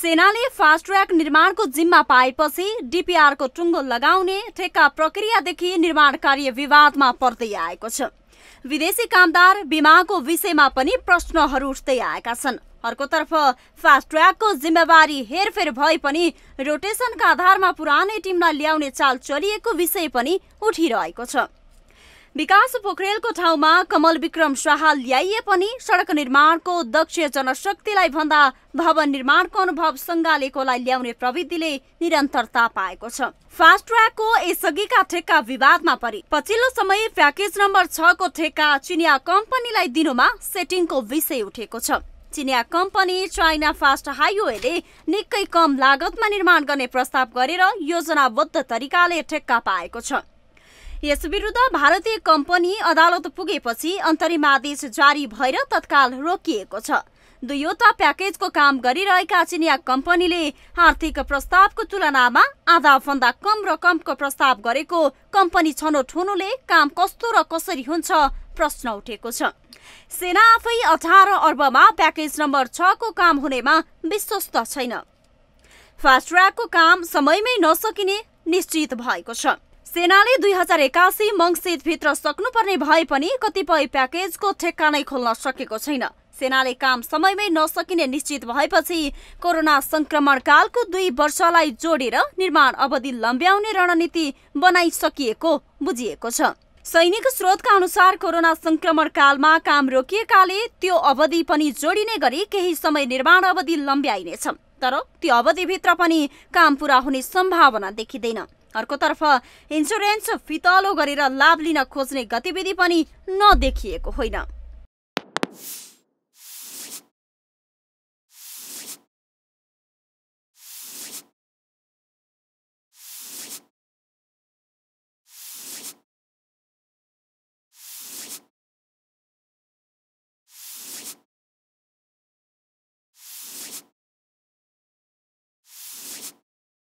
सेनाले fast track निर्माणको जिम्मा पाएपछि डिपिआरको टुङ्गो लगाउने ठेक्का प्रक्रियादेखि निर्माण कार्य विवादमा पर्दै आएको छ विदेशी कामदार बिमाको विषयमा पनि प्रश्नहरू उठ्दै आएका छन् अर्कोतर्फ फास्ट ट्र्याकको जिम्मेवारी हेरफेर भए पनि रोटेसनका आधारमा पुरानै टिमलाई ल्याउने चाल चलिएको विषय पनि उठिरहेको छ विकास पोखरेलको ठाउँमा कमल विक्रम शाह ल्याइए पनि सडक निर्माणको दक्ष जनशक्तिलाई भन्दा भवन निर्माणको अनुभव सङ्गालेकोलाई ल्याउने प्रविधिले निरन्तरता पाएको छ फास्ट ट्र्याकको यसअघिका ठेक्का विवादमा परि पछिल्लो समय प्याकेज नम्बर को ठेक्का चिनिया कम्पनीलाई दिनुमा सेटिङको विषय उठेको छ चिनिया कम्पनी चाइना फास्ट हाइवेले निकै कम लागतमा निर्माण गर्ने प्रस्ताव गरेर योजनाबद्ध तरिकाले ठेक्का पाएको छ यस विरुद्ध भारतीय कम्पनी अदालत पुगेपछि अन्तरिम आदेश जारी भएर तत्काल रोकिएको छ दुईवटा प्याकेजको काम गरिरहेका चिनिया कम्पनीले आर्थिक प्रस्तावको तुलनामा आधाभन्दा कम रकमको प्रस्ताव गरेको कम्पनी छनौट हुनुले काम कस्तो र कसरी हुन्छ प्रश्न उठेको छ सेना आफै अठार अर्बमा प्याकेज नम्बर छको काम हुनेमा विश्वस्त छैन फास्ट ट्र्याकको काम समयमै नसकिने निश्चित भएको छ सेनाले दुई हजार एकासी भित्र सक्नुपर्ने भए पनि कतिपय प्याकेजको ठेक्का नै खोल्न सकेको छैन सेनाले काम समयमै नसकिने निश्चित भएपछि कोरोना संक्रमणकालको दुई वर्षलाई जोडेर निर्माण अवधि लम्ब्याउने रणनीति बनाइसकिएको बुझिएको छ सैनिक स्रोतका अनुसार कोरोना संक्रमणकालमा काम रोकिएकाले त्यो अवधि पनि जोडिने गरी केही समय निर्माण अवधि लम्ब्याइनेछ तर त्यो अवधिभित्र पनि काम पुरा हुने सम्भावना देखिँदैन अर्कोतर्फ इन्सुरेन्स फितलो गरेर लाभ लिन खोज्ने गतिविधि पनि नदेखिएको होइन